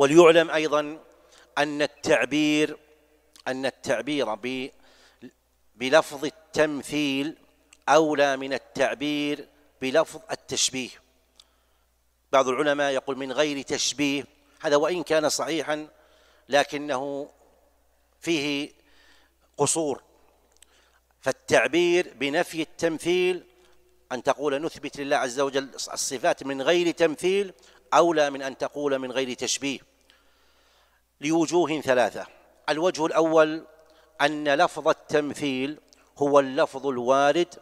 وليعلم أيضا أن التعبير أن التعبير بلفظ التمثيل أولى من التعبير بلفظ التشبيه بعض العلماء يقول من غير تشبيه هذا وإن كان صحيحا لكنه فيه قصور فالتعبير بنفي التمثيل أن تقول نثبت لله عز وجل الصفات من غير تمثيل أولى من أن تقول من غير تشبيه لوجوه ثلاثة الوجه الأول أن لفظ التمثيل هو اللفظ الوارد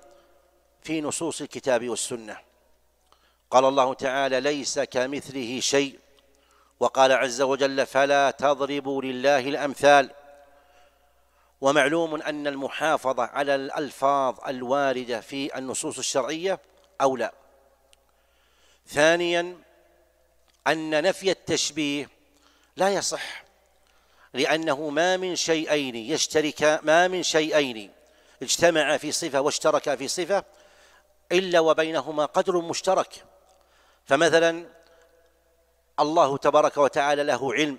في نصوص الكتاب والسنة قال الله تعالى ليس كمثله شيء وقال عز وجل فلا تضربوا لله الأمثال ومعلوم أن المحافظة على الألفاظ الواردة في النصوص الشرعية أولى ثانيا أن نفي التشبيه لا يصح لأنه ما من شيئين يشترك ما من شيئين اجتمع في صفة واشترك في صفة إلا وبينهما قدر مشترك فمثلا الله تبارك وتعالى له علم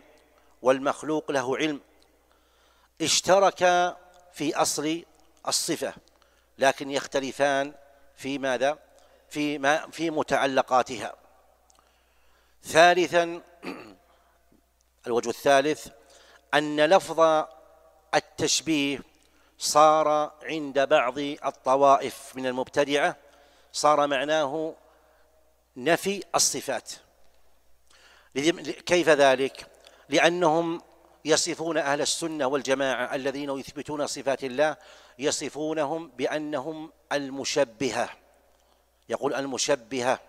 والمخلوق له علم اشترك في أصل الصفة لكن يختلفان في ماذا في ما في متعلقاتها ثالثا الوجه الثالث أن لفظ التشبيه صار عند بعض الطوائف من المبتدعة صار معناه نفي الصفات كيف ذلك؟ لأنهم يصفون أهل السنة والجماعة الذين يثبتون صفات الله يصفونهم بأنهم المشبهة يقول المشبهة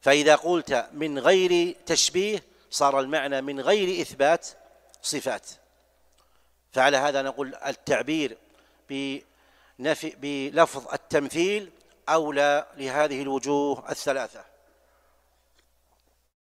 فإذا قلت من غير تشبيه صار المعنى من غير إثبات صفات فعلى هذا نقول التعبير بنفي بلفظ التمثيل أولى لهذه الوجوه الثلاثة